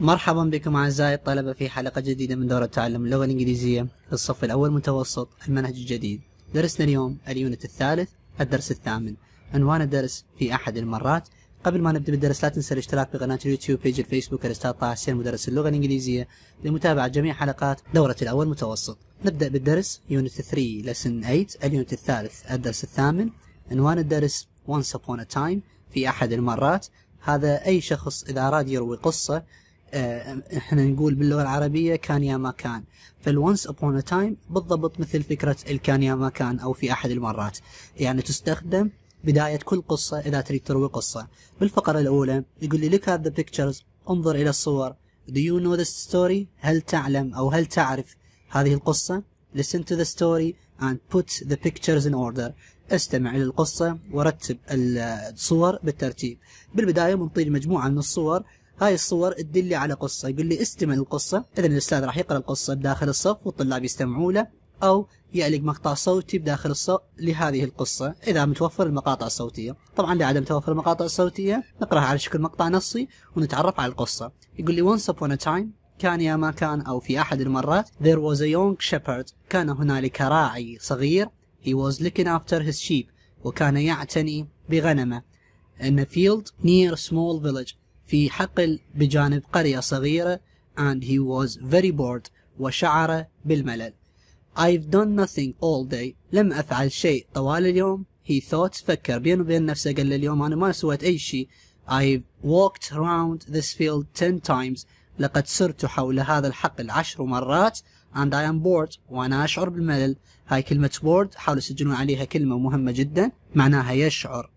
مرحبا بكم أعزائي الطلبة في حلقة جديدة من دورة تعلم اللغة الإنجليزية للصف الأول متوسط المنهج الجديد درسنا اليوم اليونت الثالث الدرس الثامن عنوان الدرس في أحد المرات قبل ما نبدأ بالدرس لا تنسى الاشتراك بقناة اليوتيوب بيج الفيسبوك الأستاذ طه حسين مدرس اللغة الإنجليزية لمتابعة جميع حلقات دورة الأول متوسط نبدأ بالدرس يونت 3 لسن 8 اليونت الثالث الدرس الثامن عنوان الدرس Once Upon a Time في أحد المرات هذا أي شخص إذا أراد يروي قصة آه، احنا نقول باللغه العربيه كان يا ما كان فالونس ابون تايم بالضبط مثل فكره الكان يا ما كان او في احد المرات يعني تستخدم بدايه كل قصه اذا تريد تروي قصه بالفقره الاولى يقول لي look at the انظر الى الصور do you know the story هل تعلم او هل تعرف هذه القصه listen to the story and put the pictures in order استمع إلى القصة ورتب الصور بالترتيب بالبداية بنطيل مجموعة من الصور هاي الصور تدلي على قصة يقول لي استمع القصة إذا الأستاذ راح يقرأ القصة بداخل الصف والطلاب يستمعوا له أو يعلق مقطع صوتي بداخل الصف لهذه القصة إذا متوفر المقاطع الصوتية طبعا لعدم توفر المقاطع الصوتية نقرأها على شكل مقطع نصي ونتعرف على القصة يقول لي once upon a time كان يا ما كان أو في أحد المرات there was a young shepherd كان هنالك راعي صغير he was looking after his sheep وكان يعتني بغنمه in a field near a small village في حقل بجانب قرية صغيرة and he was very bored وشعر بالملل. I've done nothing all day لم أفعل شيء طوال اليوم he thought فكر بينه وبين نفسه قال له اليوم أنا ما سويت أي شيء I've walked around this field ten times لقد سرت حول هذا الحقل عشر مرات and I am bored وأنا أشعر بالملل هاي كلمة bored حاولوا يسجلون عليها كلمة مهمة جدا معناها يشعر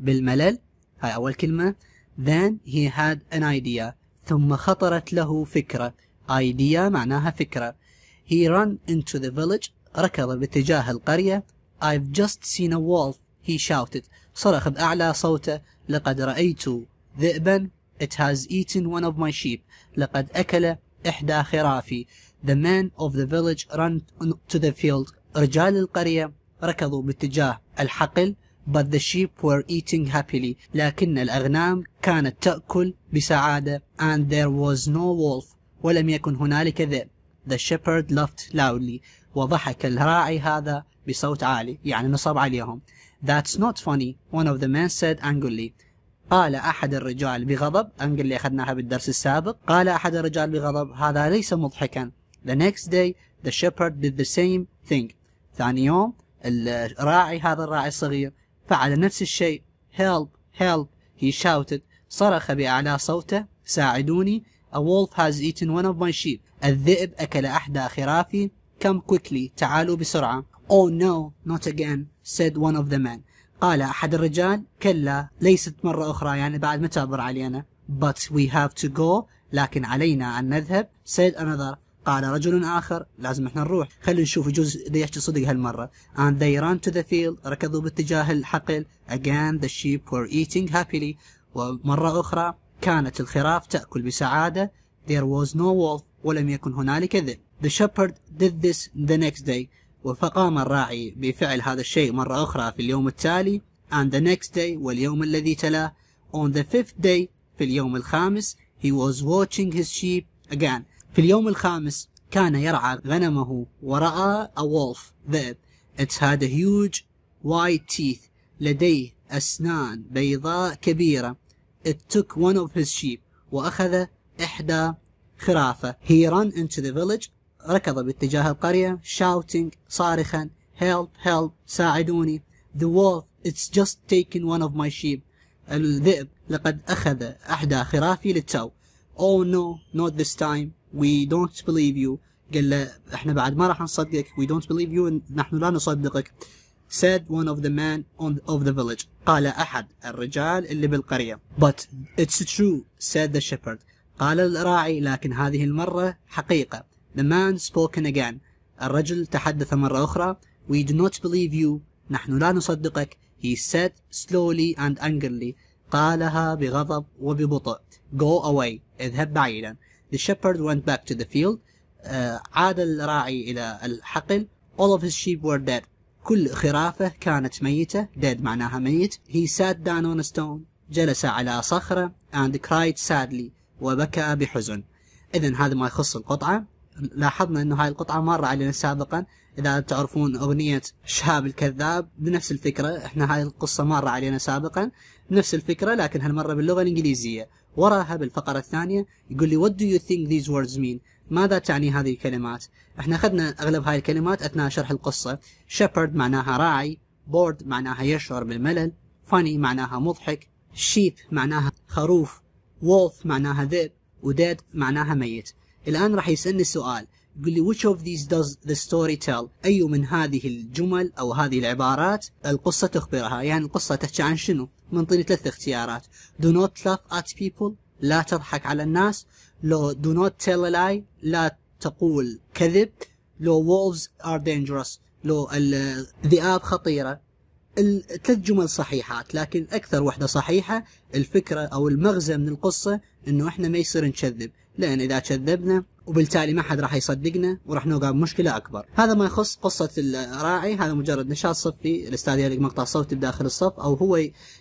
بالملل هاي أول كلمة Then he had an idea ثم خطرت له فكرة idea معناها فكرة He ran into the village ركض باتجاه القرية I've just seen a wolf he shouted صرخ بأعلى صوته لقد رأيت ذئبا It has eaten one of my sheep لقد أكل إحدى خرافي The men of the village ran to the field رجال القرية ركضوا باتجاه الحقل but the sheep were eating happily لكن الأغنام كانت تأكل بسعادة and there was no wolf ولم يكن هنالك ذئب The shepherd laughed loudly وضحك الراعي هذا بصوت عالي يعني نصب عليهم That's not funny one of the men said angrily قال أحد الرجال بغضب أنجل اللي أخذناها بالدرس السابق قال أحد الرجال بغضب هذا ليس مضحكا The next day the shepherd did the same thing ثاني يوم الراعي هذا الراعي الصغير فعل نفس الشيء help help he shouted صرخ بأعلى صوته ساعدوني a wolf has eaten one of my sheep الذئب أكل أحدى خرافي come quickly تعالوا بسرعة oh no not again said one of the men قال أحد الرجال كلا ليست مرة أخرى يعني بعد ما تعبر علينا but we have to go لكن علينا أن نذهب said another قال رجل آخر لازم احنا نروح خلينا نشوف يجوز ذي يحكي صدق هالمرة and they ran to the field ركضوا باتجاه الحقل again the sheep were eating happily ومرة أخرى كانت الخراف تأكل بسعادة there was no wolf ولم يكن هنالك ذئب the shepherd did this the next day وفقام الراعي بفعل هذا الشيء مرة أخرى في اليوم التالي and the next day واليوم الذي تلاه on the fifth day في اليوم الخامس he was watching his sheep again في اليوم الخامس كان يرعى غنمه ورأى a wolf ذئب it had a huge white teeth لديه أسنان بيضاء كبيرة it took one of his sheep وأخذ إحدى خرافة he ran into the village ركض باتجاه القرية shouting صارخا help help ساعدوني the wolf it's just taken one of my sheep الذئب لقد أخذ أحدى خرافي للتو oh no not this time وي دونت بليف يو قال له احنا بعد ما راح نصدقك وي دونت بليف يو نحن لا نصدقك said one of the men on of the village قال أحد الرجال اللي بالقرية but it's true said the shepherd قال الراعي لكن هذه المرة حقيقة the man spoken again الرجل تحدث مرة أخرى we do not believe you نحن لا نصدقك he said slowly and angrily قالها بغضب وببطء go away اذهب بعيدا The shepherd went back to the field. Uh, عاد الراعي إلى الحقل. All of his sheep were dead. كل خرافة كانت ميتة. Dead معناها ميت. He sat down on a stone. جلس على صخرة and cried sadly. وبكى بحزن. إذا هذا ما يخص القطعة. لاحظنا أنه هاي القطعة مر علينا سابقا. إذا تعرفون أغنية شهاب الكذاب بنفس الفكرة إحنا هاي القصة مرة علينا سابقا بنفس الفكرة لكن هالمرة باللغة الإنجليزية وراها بالفقرة الثانية يقول لي what do you think these words mean ماذا تعني هذه الكلمات احنا اخذنا اغلب هاي الكلمات اثناء شرح القصة shepherd معناها راعي bored معناها يشعر بالملل funny معناها مضحك sheep معناها خروف wolf معناها ذئب وديد معناها ميت الآن راح يسألني سؤال يقول لي which of these does the story tell أي من هذه الجمل أو هذه العبارات القصة تخبرها يعني القصة تحكي عن شنو منطيني ثلاث اختيارات do not laugh at people لا تضحك على الناس لو do not tell a lie لا تقول كذب لو wolves are dangerous لو الذئاب خطيرة الثلاث جمل صحيحات لكن أكثر وحدة صحيحة الفكرة أو المغزى من القصة أنه إحنا ما يصير نكذب لأن إذا كذبنا وبالتالي ما حد راح يصدقنا وراح نوقع بمشكله اكبر هذا ما يخص قصه الراعي هذا مجرد نشاط صفي الاستاذ يلقى مقطع صوتي بداخل الصف او هو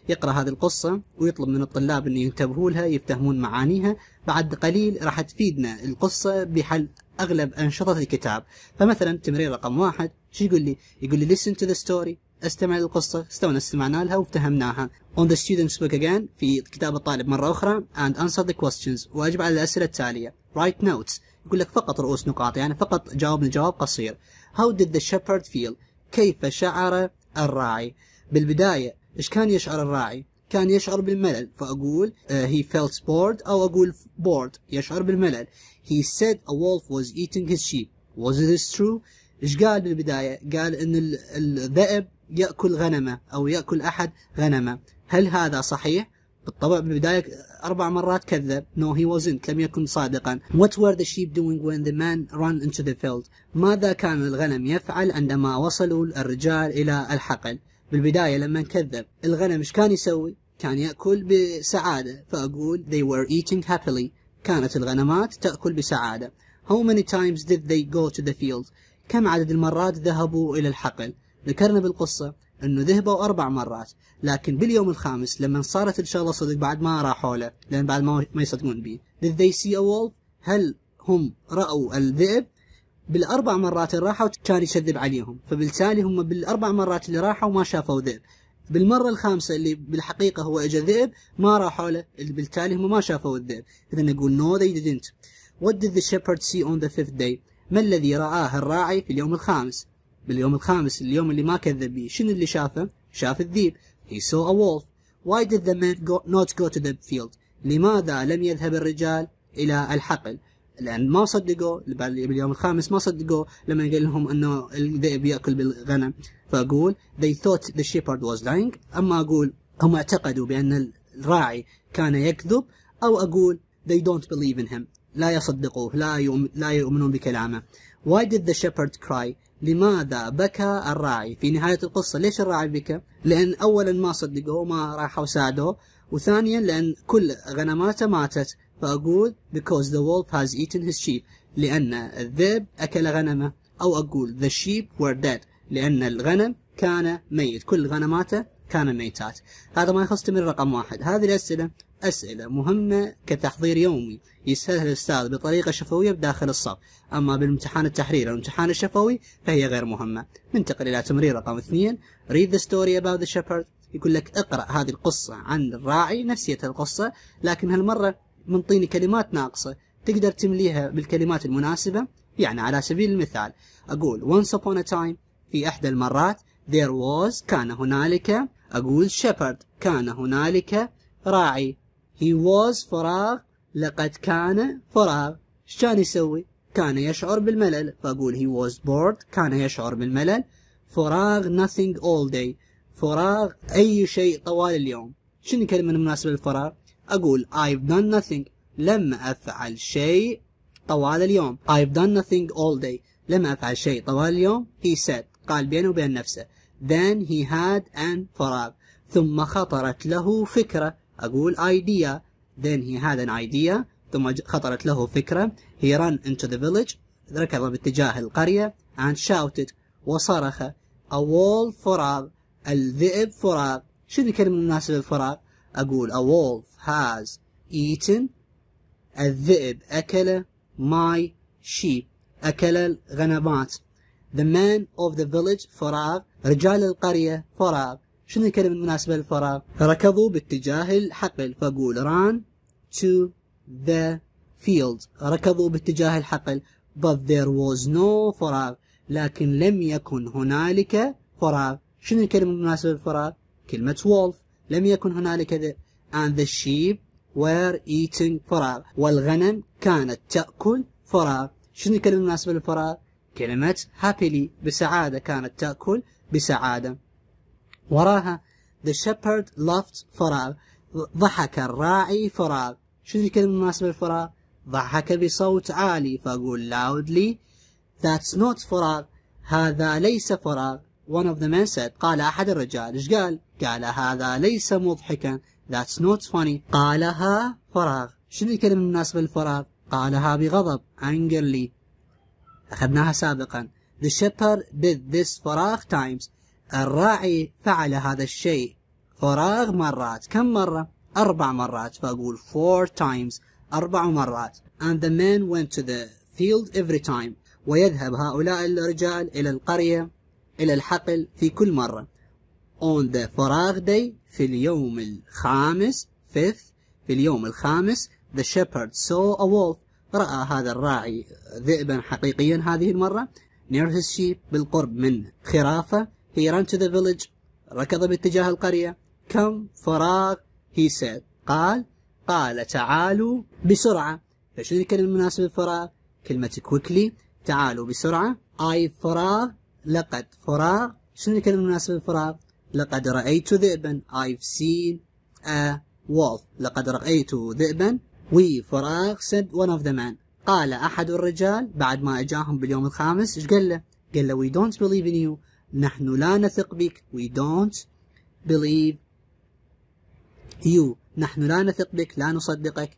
يقرا هذه القصه ويطلب من الطلاب انه ينتبهوا لها يفتهمون معانيها بعد قليل راح تفيدنا القصه بحل اغلب انشطه الكتاب فمثلا تمرين رقم واحد شو يقول لي يقول لي listen to the story استمع للقصة استونا استمعنا لها وفتهمناها on the student's book again في كتاب الطالب مرة أخرى and answer the questions وأجب على الأسئلة التالية write notes يقول لك فقط رؤوس نقاط يعني فقط جاوبني جواب قصير How did the shepherd feel كيف شعر الراعي بالبداية إيش كان يشعر الراعي كان يشعر بالملل فأقول uh, he felt bored أو أقول bored يشعر بالملل he said a wolf was eating his sheep was this true إيش قال بالبداية قال إن الذئب يأكل غنمه أو يأكل أحد غنمه هل هذا صحيح بالطبع بالبداية أربع مرات كذب no he wasn't لم يكن صادقا what were the sheep doing when the man ran into the field ماذا كان الغنم يفعل عندما وصلوا الرجال إلى الحقل بالبداية لما كذب الغنم ايش كان يسوي كان يأكل بسعادة فأقول they were eating happily كانت الغنمات تأكل بسعادة how many times did they go to the field كم عدد المرات ذهبوا إلى الحقل ذكرنا بالقصة انه ذهبوا اربع مرات لكن باليوم الخامس لما صارت الشغله صدق بعد ما راحوا له لان بعد ما ما يصدقون بيه did they see a wolf هل هم راوا الذئب بالاربع مرات اللي راحوا كان يكذب عليهم فبالتالي هم بالاربع مرات اللي راحوا ما شافوا ذئب بالمرة الخامسة اللي بالحقيقة هو اجى ذئب ما راحوا له بالتالي هم ما شافوا الذئب اذا نقول no they didn't what did the shepherd see on the fifth day ما الذي رآه الراعي في اليوم الخامس باليوم الخامس اليوم اللي ما كذب به شنو اللي شافه؟ شاف الذيب He saw a wolf Why did the men go, not go to the field? لماذا لم يذهب الرجال إلى الحقل؟ لأن ما صدقوا باليوم الخامس ما صدقوا لما قال لهم أنه الذئب يأكل بالغنم فأقول they thought the shepherd was lying أما أقول هم اعتقدوا بأن الراعي كان يكذب أو أقول they don't believe in him لا يصدقوه لا يؤمنون بكلامه Why did the shepherd cry? لماذا بكى الراعي في نهاية القصة ليش الراعي بكى لأن أولا ما صدقوه ما راحوا ساعدوه وثانيا لأن كل غنماته ماتت فأقول because the wolf has eaten his sheep لأن الذئب أكل غنمه أو أقول the sheep were dead لأن الغنم كان ميت كل غنماته كان ميتات هذا ما يخص تمرير رقم واحد هذه الأسئلة أسئلة مهمة كتحضير يومي يسهلها الأستاذ بطريقة شفوية بداخل الصف أما بالامتحان التحريري والامتحان الشفوي فهي غير مهمة ننتقل إلى تمرير رقم اثنين read the story about the shepherd يقول لك اقرأ هذه القصة عن الراعي نفسية القصة لكن هالمرة منطيني كلمات ناقصة تقدر تمليها بالكلمات المناسبة يعني على سبيل المثال أقول once upon a time في إحدى المرات there was كان هنالك أقول shepherd كان هنالك راعي he was فراغ لقد كان فراغ شان يسوي كان يشعر بالملل فأقول he was bored كان يشعر بالملل فراغ nothing all day فراغ أي شيء طوال اليوم شنو الكلمة المناسبة للفراغ أقول I've done nothing لم أفعل شيء طوال اليوم I've done nothing all day لم أفعل شيء طوال اليوم he said قال بينه وبين نفسه Then he had an فراغ ثم خطرت له فكرة أقول idea Then he had an idea ثم خطرت له فكرة He ran into the village ركض باتجاه القرية and shouted وصرخ A wall فراغ الذئب فراغ شنو الكلمة المناسبة للفراغ؟ أقول a wolf has eaten الذئب أكل my sheep أكل الغنمات The man of the village فراغ رجال القرية فراغ شنو الكلمة المناسبة للفراغ؟ ركضوا باتجاه الحقل فقول ran to the field ركضوا باتجاه الحقل but there was no فراغ لكن لم يكن هنالك فراغ شنو الكلمة المناسبة للفراغ؟ كلمة wolf لم يكن هنالك ذا and the sheep were eating فراغ والغنم كانت تأكل فراغ شنو الكلمة المناسبة للفراغ؟ كلمة happily بسعادة كانت تأكل بسعادة وراها the shepherd laughed فراغ ضحك الراعي فراغ شو الكلمة المناسبة للفراغ ضحك بصوت عالي فأقول loudly that's not فراغ هذا ليس فراغ one of the men said قال أحد الرجال إيش قال قال هذا ليس مضحكا that's not funny قالها فراغ شنو الكلمة المناسبة للفراغ قالها بغضب angrily أخذناها سابقا The shepherd did this فراغ times الراعي فعل هذا الشيء فراغ مرات كم مرة؟ أربع مرات فأقول four times أربع مرات and the men went to the field every time ويذهب هؤلاء الرجال إلى القرية إلى الحقل في كل مرة on the فراغ day في اليوم الخامس fifth في اليوم الخامس the shepherd saw a wolf رأى هذا الراعي ذئبا حقيقيا هذه المرة near his sheep بالقرب من خرافة he ran to the village ركض باتجاه القرية كم فراغ he said قال قال تعالوا بسرعة فشنو الكلمة المناسبة للفراغ كلمة quickly تعالوا بسرعة I فراغ لقد فراغ شنو الكلمة المناسبة للفراغ لقد رأيت ذئبا I've seen a wolf لقد رأيت ذئبا وي فراغ سيد ون اوف ذا مان قال احد الرجال بعد ما اجاهم باليوم الخامس ايش قال له؟ قال له وي دونت بليف ان يو نحن لا نثق بك وي دونت بليف يو نحن لا نثق بك لا نصدقك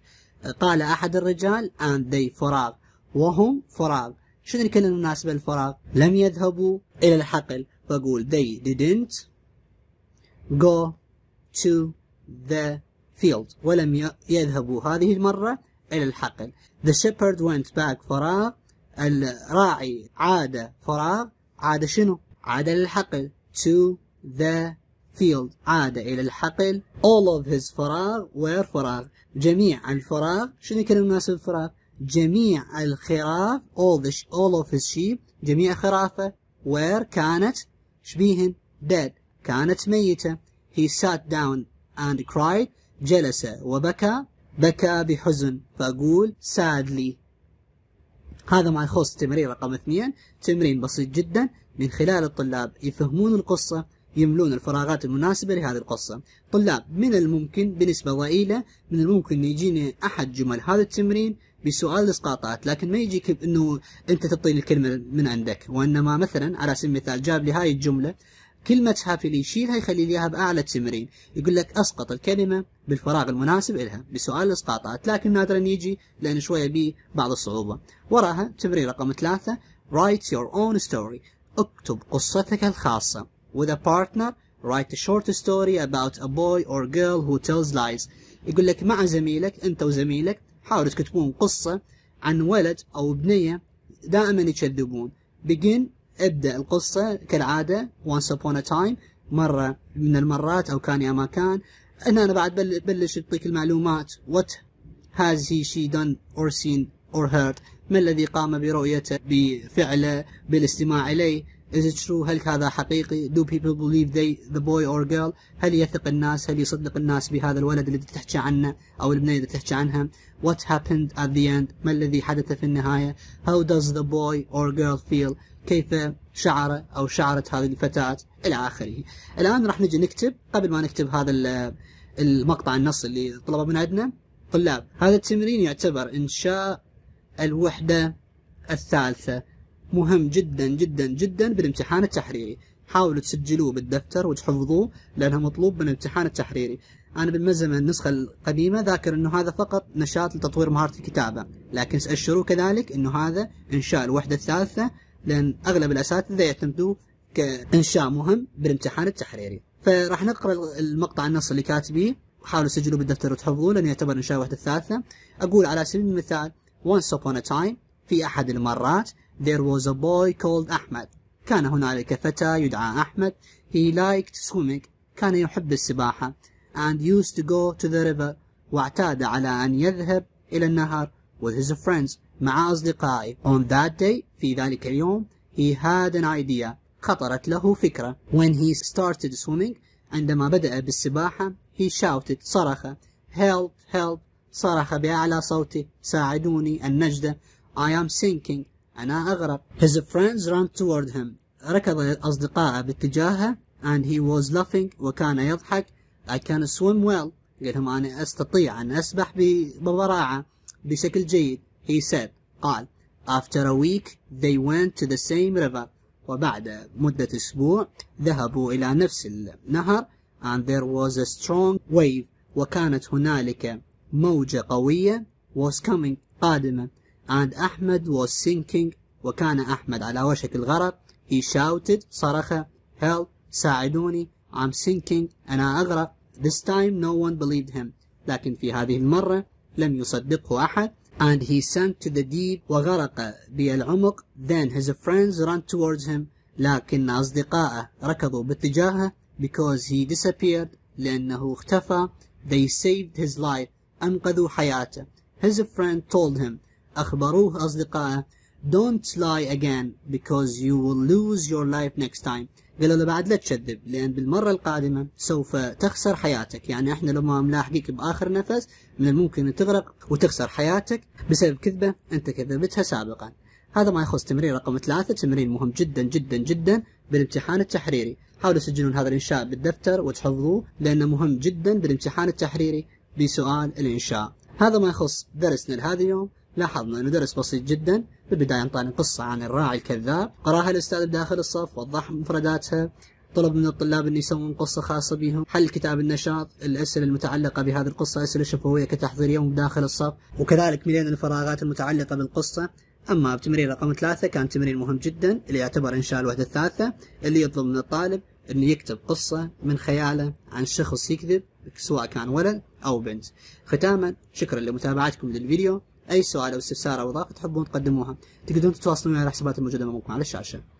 قال احد الرجال and they فراغ وهم فراغ شنو الكلمه المناسبه للفراغ؟ لم يذهبوا الى الحقل فاقول they didn't go to the field ولم يذهبوا هذه المرة إلى الحقل The shepherd went back فراغ الراعي عاد فراغ عاد شنو؟ عاد إلى الحقل to the field عاد إلى الحقل all of his فراغ were فراغ جميع الفراغ شنو كان مناسب الفراغ؟ جميع الخراف all, the, all of his sheep جميع خرافة where كانت شبيهن dead كانت ميتة he sat down and cried جلس وبكى بكى بحزن فأقول sadly هذا مع يخص تمرين رقم اثنين تمرين بسيط جدا من خلال الطلاب يفهمون القصة يملون الفراغات المناسبة لهذه القصة طلاب من الممكن بنسبة ضئيلة من الممكن يجيني أحد جمل هذا التمرين بسؤال الاسقاطات لكن ما يجيك انه انت تعطيني الكلمه من عندك وانما مثلا على سبيل المثال جاب لي هاي الجمله كلمة هافل يشيلها يخلي ليها بأعلى تمرين يقول لك أسقط الكلمة بالفراغ المناسب لها بسؤال الإسقاطات لكن نادرا يجي لأن شوية بي بعض الصعوبة وراها تمرين رقم ثلاثة write your own story اكتب قصتك الخاصة with a partner write a short story about a boy or girl who tells lies يقول لك مع زميلك أنت وزميلك حاولوا تكتبون قصة عن ولد أو بنية دائما يكذبون begin ابدا القصة كالعادة وانس ابون تايم مرة من المرات أو كان يا ما كان هنا أنا بعد بلش يعطيك المعلومات وات هاز هي شي دون اور سين اور هيرد ما الذي قام برؤيته بفعله بالاستماع إليه Is it true هل هذا حقيقي Do people believe they the boy or girl هل يثق الناس هل يصدق الناس بهذا الولد اللي تحكي عنه أو البنية اللي تحكي عنها what happened at the end ما الذي حدث في النهاية how does the boy or girl feel كيف شعر أو شعرت هذه الفتاة إلى آخره الآن راح نجي نكتب قبل ما نكتب هذا المقطع النص اللي طلبه من عندنا طلاب هذا التمرين يعتبر إنشاء الوحدة الثالثة مهم جدا جدا جدا بالامتحان التحريري حاولوا تسجلوه بالدفتر وتحفظوه لأنه مطلوب من الامتحان التحريري انا بالمزمه من النسخه القديمه ذاكر انه هذا فقط نشاط لتطوير مهاره الكتابه لكن اشروا كذلك انه هذا انشاء الوحده الثالثه لان اغلب الاساتذه يعتمدوه كانشاء مهم بالامتحان التحريري فراح نقرا المقطع النص اللي كاتبيه وحاولوا تسجلوا بالدفتر وتحفظوه لانه يعتبر انشاء الوحده الثالثه اقول على سبيل المثال once upon a time في احد المرات there was a boy called احمد كان هنالك فتى يدعى احمد he liked swimming كان يحب السباحه and used to go to the river واعتاد على أن يذهب إلى النهر with his friends مع أصدقائه on that day في ذلك اليوم he had an idea خطرت له فكرة when he started swimming عندما بدأ بالسباحة he shouted صرخ help help صرخ بأعلى صوته ساعدوني النجدة I am sinking أنا أغرق his friends ran toward him ركض أصدقائه باتجاهه and he was laughing وكان يضحك I can swim well قال لهم أنا أستطيع أن أسبح ببراعة بشكل جيد he said قال after a week they went to the same river وبعد مدة أسبوع ذهبوا إلى نفس النهر and there was a strong wave وكانت هنالك موجة قوية was coming قادمة and أحمد was sinking وكان أحمد على وشك الغرق he shouted صرخ help ساعدوني I'm sinking أنا أغرق This time no one believed him. لكن في هذه المرة لم يصدقه أحد and he sank to the deep وغرق بالعمق then his friends ran towards him لكن أصدقائه ركضوا باتجاهه because he disappeared لأنه اختفى they saved his life أنقذوا حياته his friend told him أخبروه أصدقائه don't lie again because you will lose your life next time قالوا له بعد لا تشذب لأن بالمرة القادمة سوف تخسر حياتك يعني إحنا لو ما ملاحقيك بآخر نفس من الممكن أن تغرق وتخسر حياتك بسبب كذبة أنت كذبتها سابقا هذا ما يخص تمرين رقم ثلاثة تمرين مهم جدا جدا جدا بالامتحان التحريري حاولوا تسجلون هذا الإنشاء بالدفتر وتحفظوه لأنه مهم جدا بالامتحان التحريري بسؤال الإنشاء هذا ما يخص درسنا لهذا اليوم لاحظنا أنه درس بسيط جدا بالبداية أنطاني قصة عن الراعي الكذاب قراها الأستاذ داخل الصف وضح مفرداتها طلب من الطلاب أن يسوون قصة خاصة بهم حل كتاب النشاط الأسئلة المتعلقة بهذه القصة أسئلة شفوية يوم داخل الصف وكذلك ملينا الفراغات المتعلقة بالقصة أما بتمرين رقم ثلاثة كان تمرين مهم جدا اللي يعتبر إنشاء الوحدة الثالثة اللي يطلب من الطالب أنه يكتب قصة من خياله عن شخص يكذب سواء كان ولد أو بنت ختاما شكرا لمتابعتكم للفيديو اي سؤال او استفسار او اضافه تحبون تقدموها تقدرون تتواصلون على الحسابات الموجوده معكم على الشاشه